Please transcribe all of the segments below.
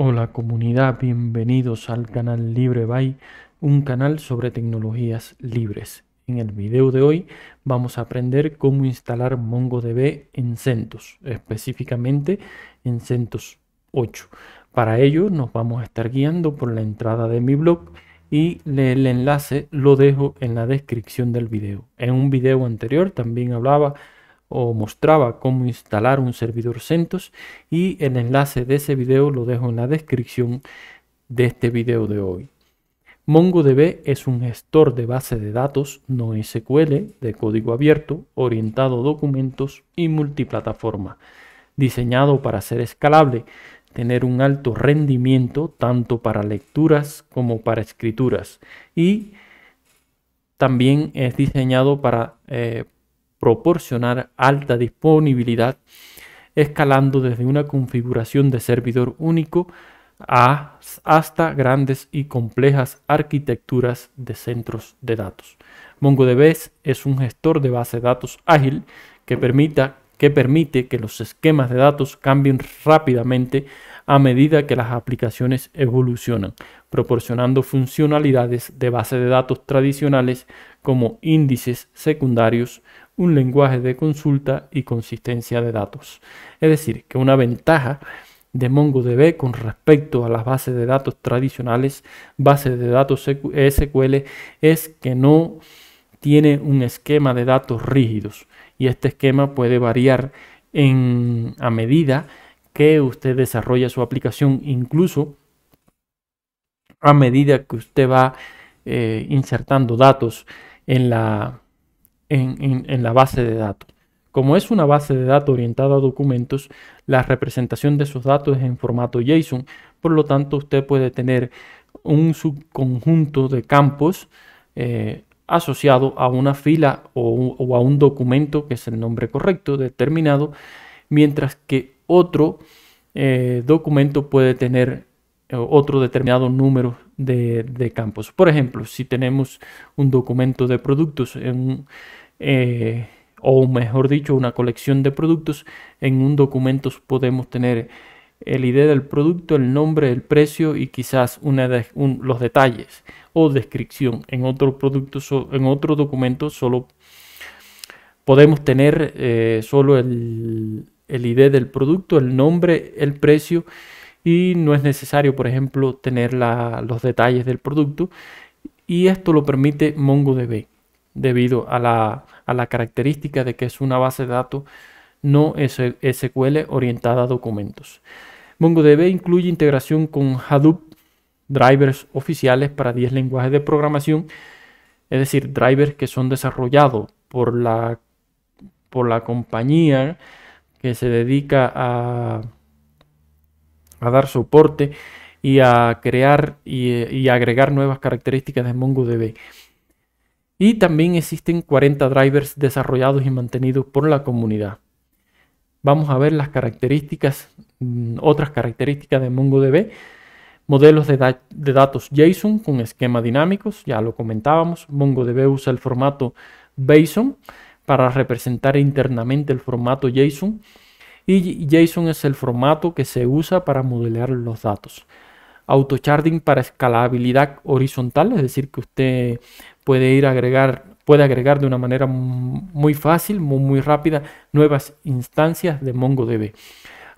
Hola comunidad, bienvenidos al canal Libre un canal sobre tecnologías libres. En el video de hoy vamos a aprender cómo instalar MongoDB en CentOS, específicamente en CentOS 8. Para ello nos vamos a estar guiando por la entrada de mi blog y el enlace lo dejo en la descripción del video. En un video anterior también hablaba o mostraba cómo instalar un servidor CentOS y el enlace de ese video lo dejo en la descripción de este video de hoy. MongoDB es un gestor de base de datos no SQL de código abierto orientado a documentos y multiplataforma, diseñado para ser escalable, tener un alto rendimiento tanto para lecturas como para escrituras y también es diseñado para eh, proporcionar alta disponibilidad escalando desde una configuración de servidor único hasta grandes y complejas arquitecturas de centros de datos. MongoDB es un gestor de base de datos ágil que, que permite que los esquemas de datos cambien rápidamente a medida que las aplicaciones evolucionan, proporcionando funcionalidades de base de datos tradicionales como índices secundarios, un lenguaje de consulta y consistencia de datos. Es decir, que una ventaja de MongoDB con respecto a las bases de datos tradicionales, bases de datos SQL, es que no tiene un esquema de datos rígidos y este esquema puede variar en, a medida que usted desarrolla su aplicación, incluso a medida que usted va eh, insertando datos en la, en, la base de datos. Como es una base de datos orientada a documentos, la representación de esos datos es en formato JSON, por lo tanto usted puede tener un subconjunto de campos eh, asociado a una fila o, a un documento, que es el nombre correcto determinado, mientras que otro eh, documento puede tener eh, otro determinado número de, de, campos. Por ejemplo, si tenemos un documento de productos en un eh, o mejor dicho, una colección de productos. En un documento podemos tener el ID del producto, el nombre, el precio y quizás una de, los detalles o descripción. En otro, producto, en otro documento solo podemos tener eh, solo el, ID del producto, el nombre, el precio y no es necesario, por ejemplo, tener los detalles del producto. Y esto lo permite MongoDB debido a la, a la característica de que es una base de datos no SQL orientada a documentos. MongoDB incluye integración con Hadoop, drivers oficiales para 10 lenguajes de programación, es decir, drivers que son desarrollados por la, por la compañía que se dedica a, a dar soporte y a crear y agregar nuevas características de MongoDB. Y también existen 40 drivers desarrollados y mantenidos por la comunidad. Vamos a ver las características, mm, otras características de MongoDB. Modelos de, datos JSON con esquema dinámicos, ya lo comentábamos. MongoDB usa el formato JSON para representar internamente el formato JSON. Y JSON es el formato que se usa para modelar los datos. Autocharding para escalabilidad horizontal, es decir, que usted puede ir agregar, puede agregar de una manera muy fácil, muy, rápida, nuevas instancias de MongoDB.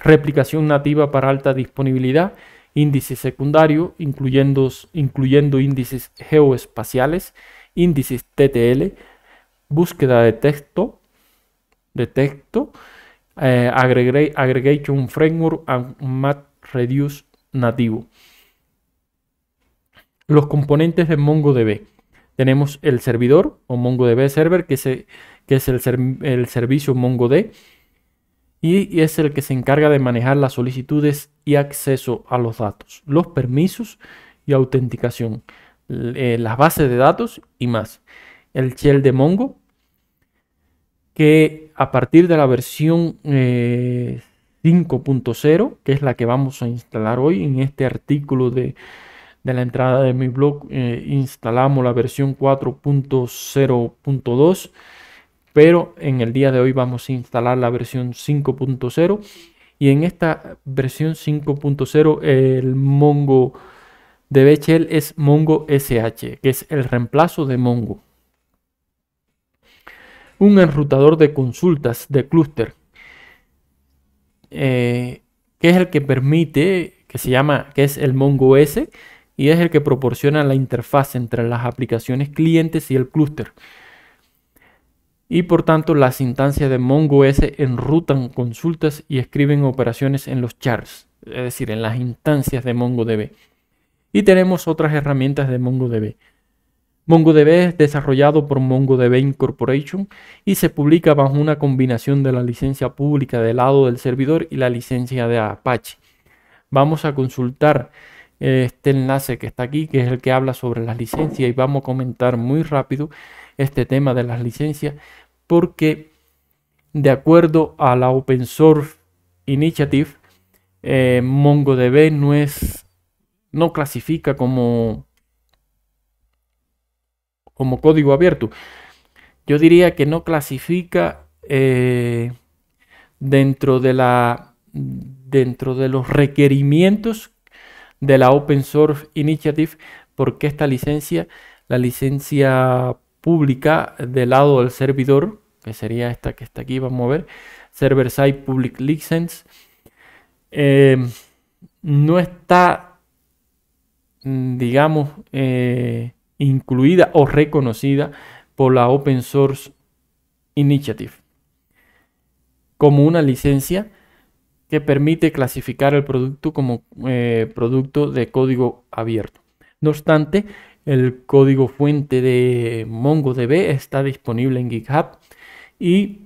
Replicación nativa para alta disponibilidad, índice secundario, incluyendo, incluyendo índices geoespaciales, índices TTL, búsqueda de texto, de texto, eh, aggregation framework and reduce nativo los componentes de MongoDB. Tenemos el servidor o MongoDB Server, que es, el, que es el, el servicio MongoDB y es el que se encarga de manejar las solicitudes y acceso a los datos, los permisos y autenticación, eh, las bases de datos y más. El shell de Mongo, que a partir de la versión 5.0, eh, que es la que vamos a instalar hoy en este artículo de, de la entrada de mi blog eh, instalamos la versión 4.0.2 pero en el día de hoy vamos a instalar la versión 5.0 y en esta versión 5.0 el Mongo de es Mongo SH, que es el reemplazo de Mongo. Un enrutador de consultas de clúster, eh, que es el que permite, que se llama, que es el Mongo S, y es el que proporciona la interfaz entre las aplicaciones clientes y el clúster. Y por tanto, las instancias de MongoS enrutan consultas y escriben operaciones en los charts. es decir, en las instancias de MongoDB. Y tenemos otras herramientas de MongoDB. MongoDB es desarrollado por MongoDB Incorporation y se publica bajo una combinación de la licencia pública del lado del servidor y la licencia de Apache. Vamos a consultar este enlace que está aquí, que es el que habla sobre las licencias y vamos a comentar muy rápido este tema de las licencias porque de acuerdo a la Open Source Initiative, eh, MongoDB no es, no clasifica como, como código abierto. Yo diría que no clasifica eh, dentro de la dentro de los requerimientos de la Open Source Initiative, porque esta licencia, la licencia pública del lado del servidor, que sería esta que está aquí, vamos a ver, Server Side Public License, eh, no está, digamos, eh, incluida o reconocida por la Open Source Initiative como una licencia que permite clasificar el producto como eh, producto de código abierto. No obstante, el código fuente de MongoDB está disponible en GitHub y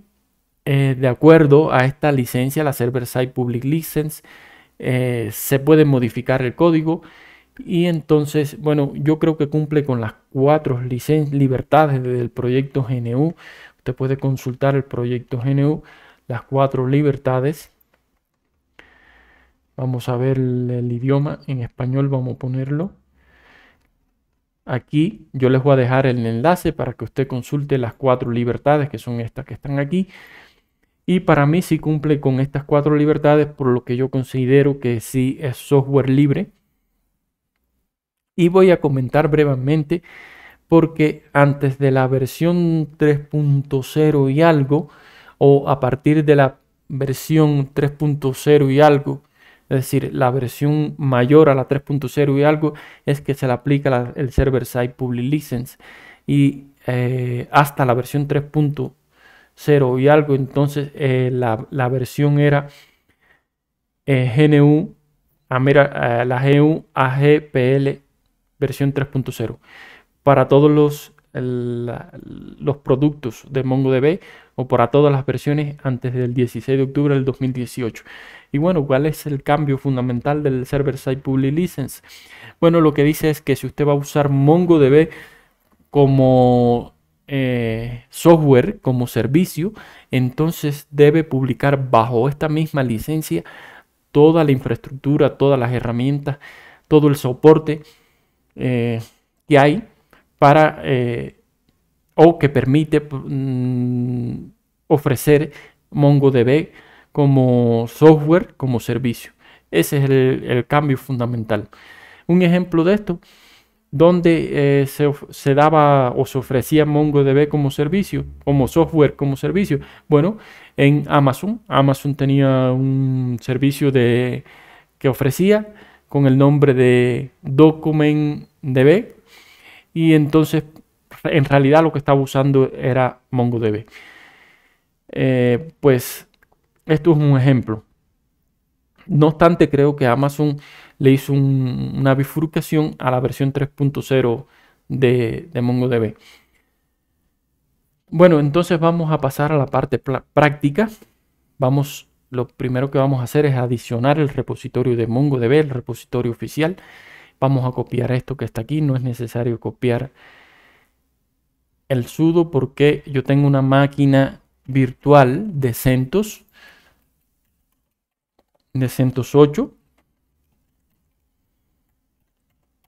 eh, de acuerdo a esta licencia, la Server Side Public License, eh, se puede modificar el código y entonces, bueno, yo creo que cumple con las cuatro libertades del proyecto GNU. Usted puede consultar el proyecto GNU, las cuatro libertades Vamos a ver el, idioma en español, vamos a ponerlo. Aquí yo les voy a dejar el enlace para que usted consulte las cuatro libertades, que son estas que están aquí. Y para mí sí cumple con estas cuatro libertades, por lo que yo considero que sí es software libre. Y voy a comentar brevemente, porque antes de la versión 3.0 y algo, o a partir de la versión 3.0 y algo, es decir, la versión mayor a la 3.0 y algo, es que se le aplica el server-side public license. Y eh, hasta la versión 3.0 y algo, entonces eh, la, versión era eh, GNU, la GNU AGPL versión 3.0. Para todos los, los productos de MongoDB o para todas las versiones antes del 16 de octubre del 2018. Y bueno, ¿cuál es el cambio fundamental del server-side public license? Bueno, lo que dice es que si usted va a usar MongoDB como eh, software, como servicio, entonces debe publicar bajo esta misma licencia toda la infraestructura, todas las herramientas, todo el soporte eh, que hay para eh, o que permite mm, ofrecer MongoDB como software, como servicio. Ese es el, cambio fundamental. Un ejemplo de esto, donde eh, se, daba o se ofrecía MongoDB como servicio, como software, como servicio. Bueno, en Amazon, Amazon tenía un servicio de, que ofrecía con el nombre de DocumentDB y entonces en realidad lo que estaba usando era MongoDB. Eh, pues esto es un ejemplo. No obstante, creo que Amazon le hizo una bifurcación a la versión 3.0 de, de MongoDB. Bueno, entonces vamos a pasar a la parte práctica. Vamos, lo primero que vamos a hacer es adicionar el repositorio de MongoDB, el repositorio oficial. Vamos a copiar esto que está aquí. No es necesario copiar el sudo porque yo tengo una máquina virtual de CentOS 108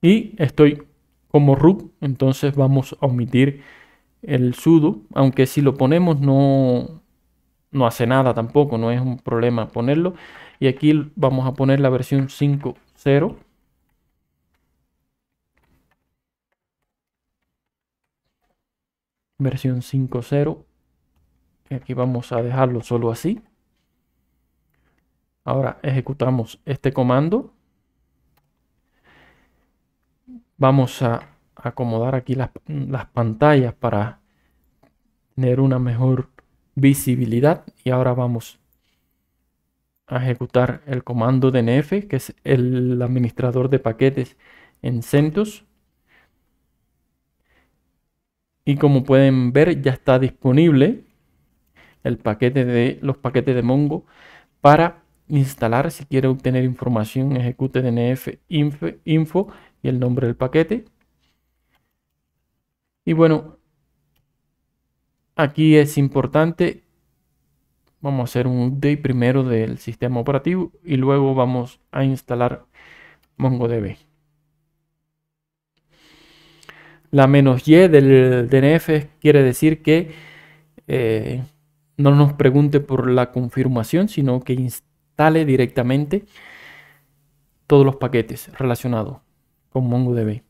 Y estoy como root entonces vamos a omitir el sudo, aunque si lo ponemos no, no hace nada tampoco, no es un problema ponerlo. Y aquí vamos a poner la versión 5.0. Versión 5.0. Aquí vamos a dejarlo solo así. Ahora ejecutamos este comando. Vamos a acomodar aquí las, pantallas para tener una mejor visibilidad. Y ahora vamos a ejecutar el comando dnf, que es el administrador de paquetes en CentOS. Y como pueden ver, ya está disponible el paquete de los paquetes de Mongo para instalar si quiere obtener información, ejecute dnf info, info y el nombre del paquete. Y bueno, aquí es importante, vamos a hacer un update primero del sistema operativo y luego vamos a instalar MongoDB. La menos "-y", del DNF quiere decir que eh, no nos pregunte por la confirmación, sino que Dale directamente todos los paquetes relacionados con MongoDB.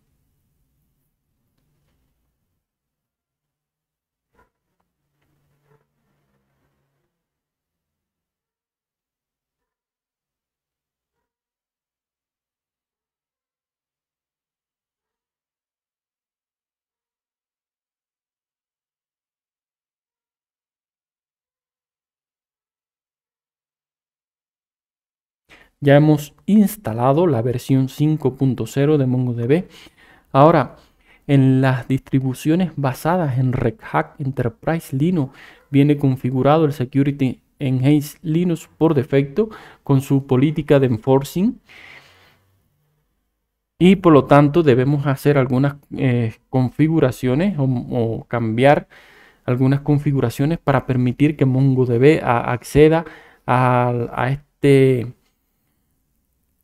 Ya hemos instalado la versión 5.0 de MongoDB. Ahora, en las distribuciones basadas en Red Hat Enterprise Linux, viene configurado el Security Enhanced Linux por defecto con su política de enforcing. Y por lo tanto debemos hacer algunas eh, configuraciones o, cambiar algunas configuraciones para permitir que MongoDB acceda a, este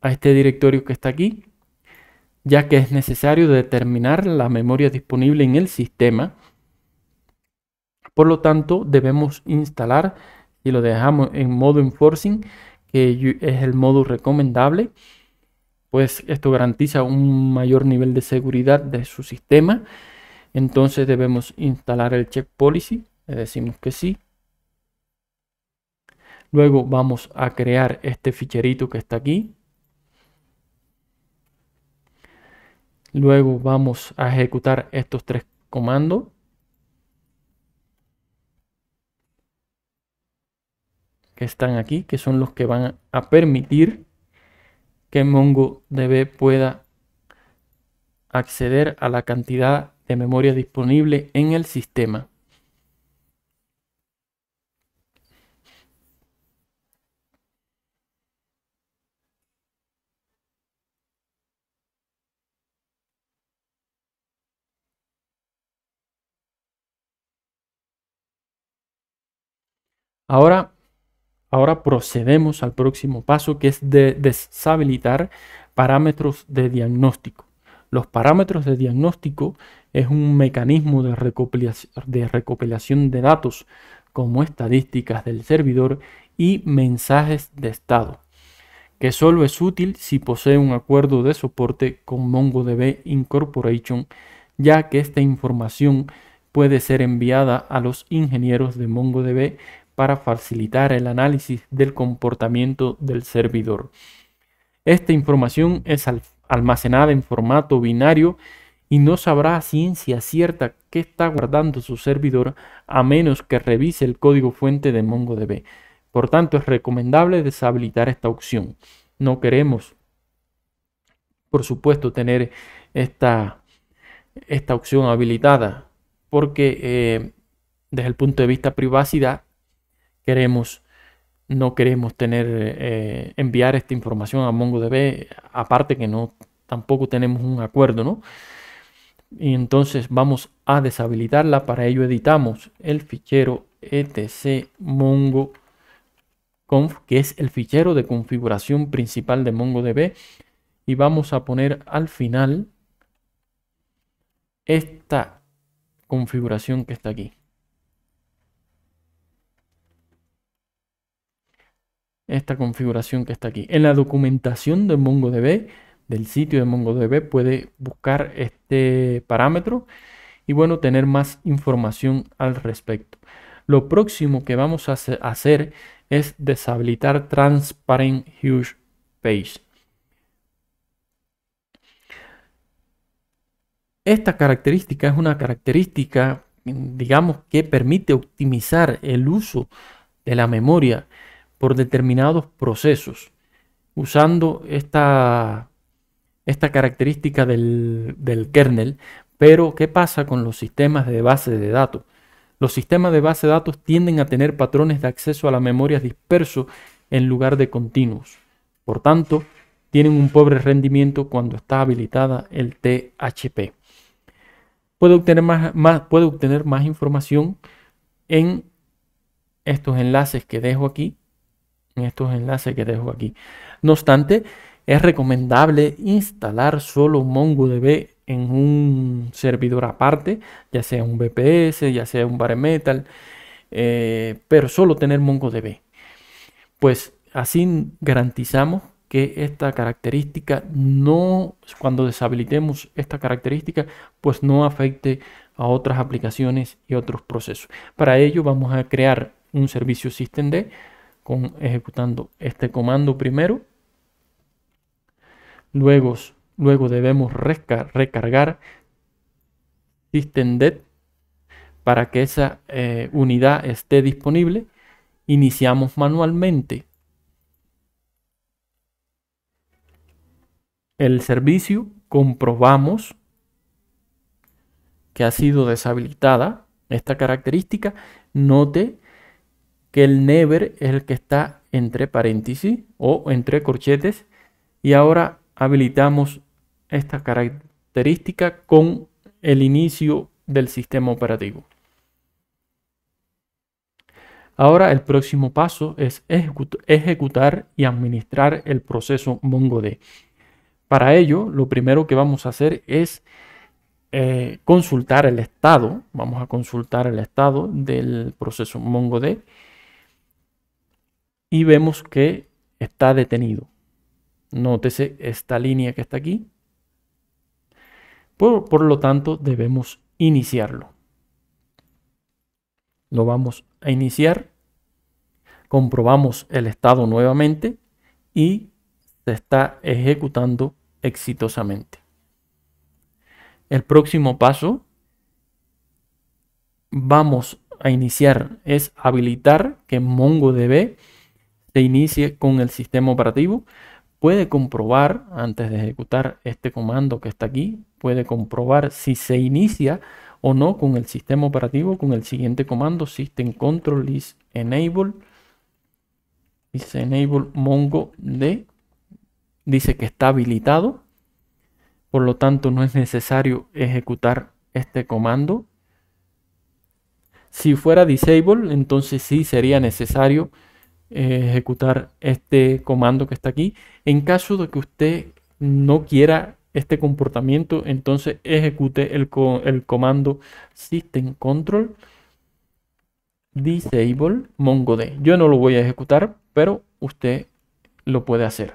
a este directorio que está aquí, ya que es necesario determinar la memoria disponible en el sistema. Por lo tanto, debemos instalar, y lo dejamos en modo enforcing, que es el modo recomendable, pues esto garantiza un mayor nivel de seguridad de su sistema. Entonces debemos instalar el check policy, le decimos que sí. Luego vamos a crear este ficherito que está aquí, Luego vamos a ejecutar estos tres comandos. que están aquí, que son los que van a permitir que MongoDB pueda acceder a la cantidad de memoria disponible en el sistema. Ahora, ahora procedemos al próximo paso que es de deshabilitar parámetros de diagnóstico. Los parámetros de diagnóstico es un mecanismo de recopilación, de recopilación de datos como estadísticas del servidor y mensajes de estado, que solo es útil si posee un acuerdo de soporte con MongoDB Incorporation, ya que esta información puede ser enviada a los ingenieros de MongoDB para facilitar el análisis del comportamiento del servidor. Esta información es almacenada en formato binario y no sabrá ciencia cierta qué está guardando su servidor a menos que revise el código fuente de MongoDB. Por tanto, es recomendable deshabilitar esta opción. No queremos, por supuesto, tener esta, esta opción habilitada porque eh, desde el punto de vista privacidad queremos, no queremos tener, eh, enviar esta información a MongoDB, aparte que no, tampoco tenemos un acuerdo, ¿no? Y entonces vamos a deshabilitarla, para ello editamos el fichero etc mongo que es el fichero de configuración principal de MongoDB, y vamos a poner al final esta configuración que está aquí. esta configuración que está aquí. En la documentación de MongoDB, del sitio de MongoDB, puede buscar este parámetro y bueno, tener más información al respecto. Lo próximo que vamos a hacer es deshabilitar Transparent Huge Page. Esta característica es una característica, digamos, que permite optimizar el uso de la memoria por determinados procesos, usando esta, esta característica del, del kernel. Pero, ¿qué pasa con los sistemas de base de datos? Los sistemas de base de datos tienden a tener patrones de acceso a la memoria disperso en lugar de continuos. Por tanto, tienen un pobre rendimiento cuando está habilitada el THP. Puede obtener más, más, puede obtener más información en estos enlaces que dejo aquí en estos enlaces que dejo aquí. No obstante, es recomendable instalar solo MongoDB en un servidor aparte, ya sea un BPS, ya sea un bare metal, eh, pero solo tener MongoDB. Pues así garantizamos que esta característica no, cuando deshabilitemos esta característica, pues no afecte a otras aplicaciones y otros procesos. Para ello vamos a crear un servicio systemd con ejecutando este comando primero. Luego, luego debemos recargar systemd para que esa eh, unidad esté disponible. Iniciamos manualmente el servicio, comprobamos que ha sido deshabilitada esta característica. Note que el never es el que está entre paréntesis o entre corchetes. Y ahora habilitamos esta característica con el inicio del sistema operativo. Ahora el próximo paso es ejecutar y administrar el proceso MongoDB. Para ello, lo primero que vamos a hacer es eh, consultar el estado. Vamos a consultar el estado del proceso MongoDB y vemos que está detenido. Nótese esta línea que está aquí. Por, lo tanto, debemos iniciarlo. Lo vamos a iniciar. Comprobamos el estado nuevamente y se está ejecutando exitosamente. El próximo paso vamos a iniciar es habilitar que MongoDB se inicie con el sistema operativo, puede comprobar antes de ejecutar este comando que está aquí, puede comprobar si se inicia o no con el sistema operativo con el siguiente comando system control is enable is enable mongod dice que está habilitado por lo tanto no es necesario ejecutar este comando si fuera disable entonces sí sería necesario eh, ejecutar este comando que está aquí. En caso de que usted no quiera este comportamiento, entonces ejecute el, el comando system control disable mongodb. Yo no lo voy a ejecutar, pero usted lo puede hacer.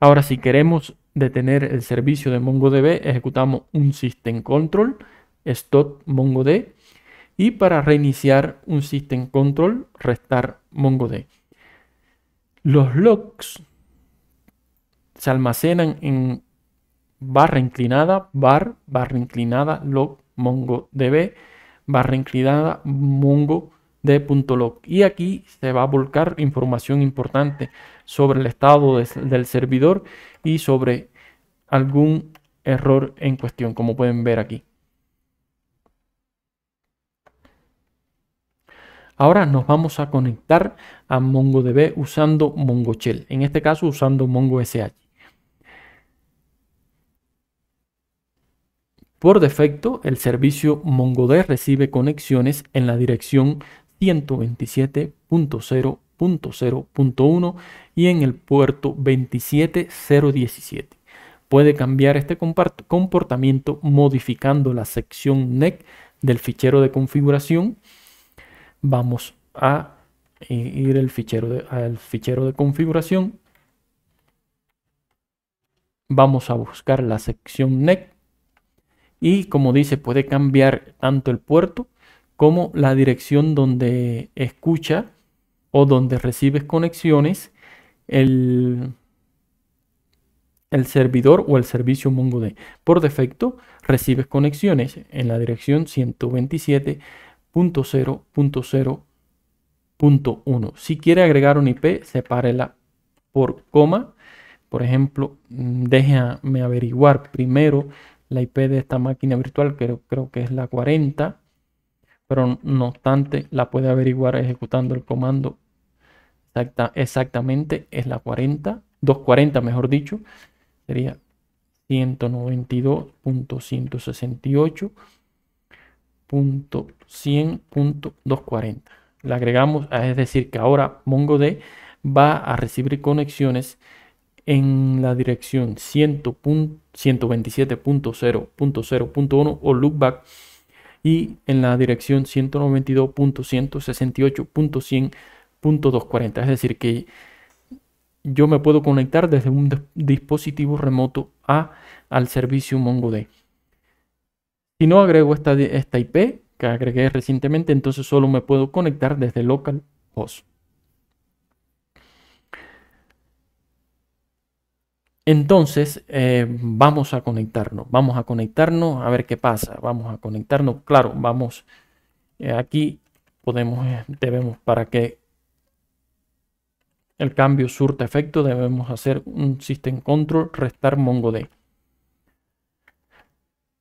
Ahora, si queremos detener el servicio de MongoDB, ejecutamos un system control stop mongodb y para reiniciar un system control, restar mongod. Los logs se almacenan en barra inclinada, bar, barra inclinada, log, MongoDB, barra inclinada, mongod.log. Y aquí se va a volcar información importante sobre el estado del servidor y sobre algún error en cuestión, como pueden ver aquí. Ahora nos vamos a conectar a MongoDB usando MongoShell, en este caso usando MongoSH. Por defecto, el servicio MongoDB recibe conexiones en la dirección 127.0.0.1 y en el puerto 27017. Puede cambiar este comportamiento modificando la sección NEC del fichero de configuración vamos a ir el fichero al fichero de configuración. Vamos a buscar la sección NET y como dice puede cambiar tanto el puerto como la dirección donde escucha o donde recibes conexiones el, el servidor o el servicio MongoDB. Por defecto recibes conexiones en la dirección 127 .0.0.1 Si quiere agregar un IP, sepárela por coma. Por ejemplo, mm, déjame averiguar primero la IP de esta máquina virtual, que creo que es la 40, pero no obstante, la puede averiguar ejecutando el comando exacta, exactamente, es la 40, 240 mejor dicho, sería 192.168 100.240. Le agregamos, ah, es decir, que ahora mongod va a recibir conexiones en la dirección 127.0.0.1 o back y en la dirección 192.168.100.240. Es decir, que yo me puedo conectar desde un dispositivo remoto a, al servicio mongod si no agrego esta, IP que agregué recientemente, entonces solo me puedo conectar desde localhost. Entonces, eh, vamos a conectarnos, vamos a conectarnos a ver qué pasa, vamos a conectarnos, claro, vamos, eh, aquí podemos, eh, debemos, para que el cambio surta efecto, debemos hacer un system control restar mongod.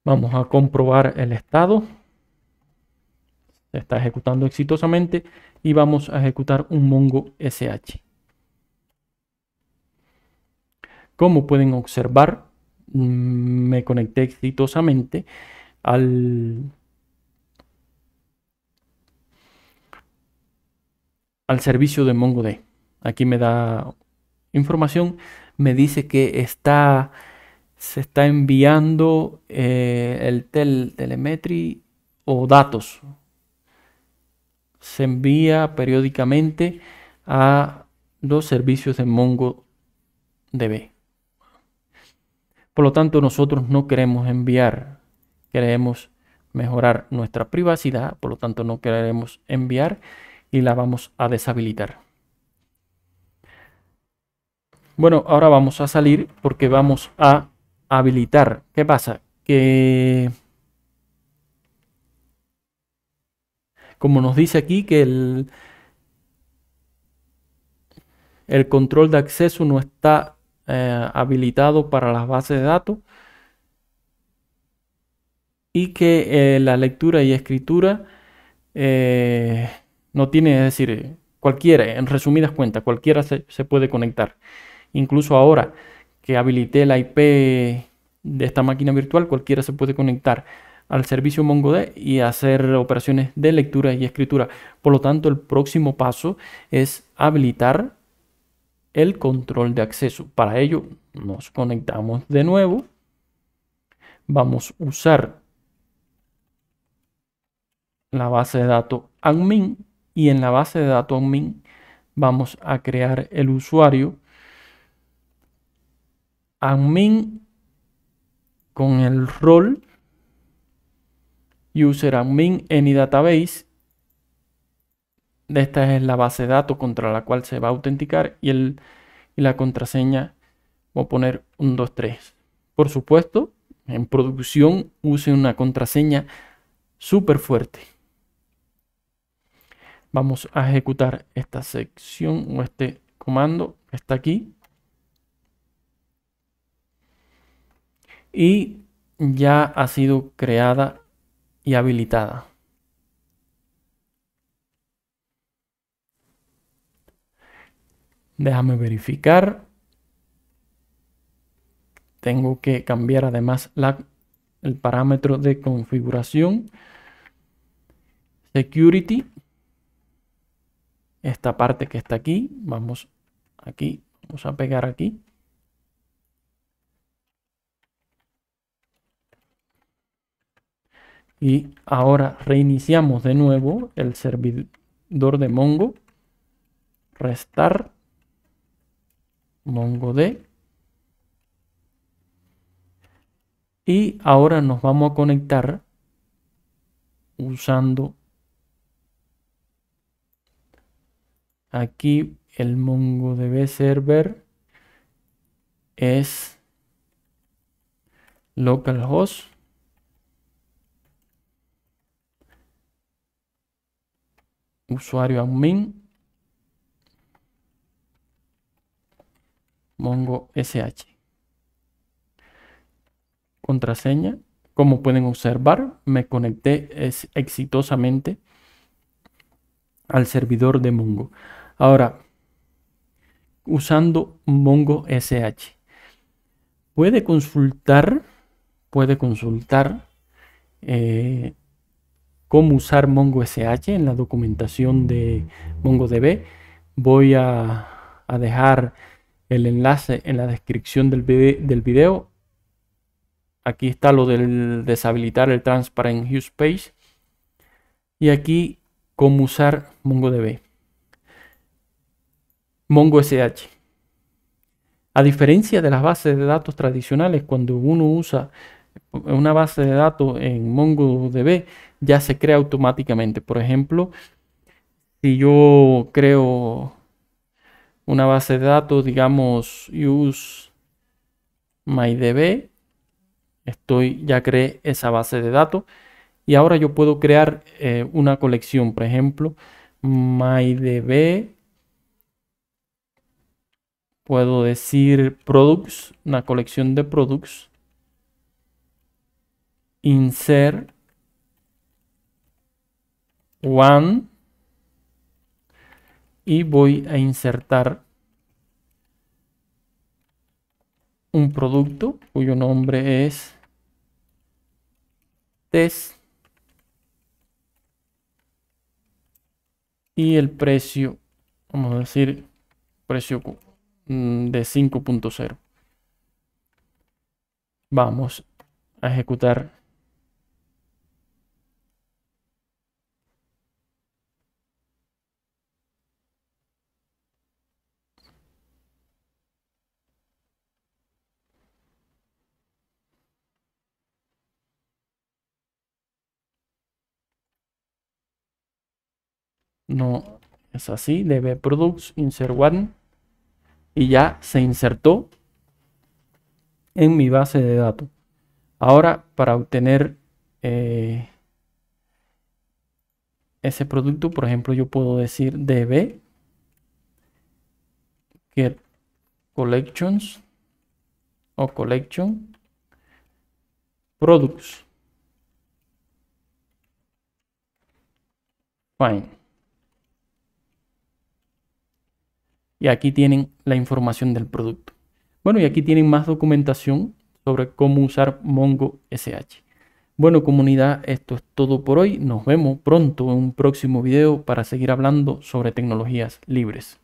Vamos a comprobar el estado. Se está ejecutando exitosamente y vamos a ejecutar un Mongo SH. Como pueden observar, mm, me conecté exitosamente al, al servicio de MongoDB. Aquí me da información, me dice que está se está enviando eh, el tel, telemetry o datos. Se envía periódicamente a los servicios de MongoDB. Por lo tanto, nosotros no queremos enviar, queremos mejorar nuestra privacidad, por lo tanto no queremos enviar y la vamos a deshabilitar. Bueno, ahora vamos a salir porque vamos a habilitar. ¿Qué pasa? Que como nos dice aquí que el, el control de acceso no está eh, habilitado para las bases de datos y que eh, la lectura y escritura eh, no tiene, es decir, cualquiera, en resumidas cuentas, cualquiera se puede conectar. Incluso ahora, que habilité la IP de esta máquina virtual, cualquiera se puede conectar al servicio MongoDB y hacer operaciones de lectura y escritura. Por lo tanto, el próximo paso es habilitar el control de acceso. Para ello, nos conectamos de nuevo. Vamos a usar la base de datos admin y en la base de datos admin vamos a crear el usuario admin con el rol user admin any database. Esta es la base de datos contra la cual se va a autenticar y, el, la contraseña voy a poner 3 Por supuesto, en producción use una contraseña súper fuerte. Vamos a ejecutar esta sección o este comando está aquí. y ya ha sido creada y habilitada. Déjame verificar. Tengo que cambiar además el parámetro de configuración. Security. Esta parte que está aquí. Vamos aquí. Vamos a pegar aquí. y ahora reiniciamos de nuevo el servidor de Mongo, restar MongoD y ahora nos vamos a conectar usando aquí el MongoDB server es localhost usuario admin mongo sh contraseña como pueden observar me conecté exitosamente al servidor de mongo ahora usando mongo sh puede consultar puede consultar eh, cómo usar MongoSH en la documentación de MongoDB. Voy a, dejar el enlace en la descripción del, video. Aquí está lo del deshabilitar el Transparent Use Page. Y aquí cómo usar MongoDB. MongoSH. A diferencia de las bases de datos tradicionales, cuando uno usa una base de datos en MongoDB, ya se crea automáticamente. Por ejemplo, si yo creo una base de datos, digamos, use MyDB, estoy, ya creé esa base de datos y ahora yo puedo crear eh, una colección, por ejemplo, MyDB, puedo decir products, una colección de products, insert one y voy a insertar un producto cuyo nombre es test y el precio, vamos a decir, precio mm, de 5.0. Vamos a ejecutar No es así. DB Products, Insert One. Y ya se insertó en mi base de datos. Ahora, para obtener eh, ese producto, por ejemplo, yo puedo decir DB Get Collections o Collection Products. Fine. Y aquí tienen la información del producto. Bueno, y aquí tienen más documentación sobre cómo usar Mongo SH. Bueno, comunidad, esto es todo por hoy. Nos vemos pronto en un próximo video para seguir hablando sobre tecnologías libres.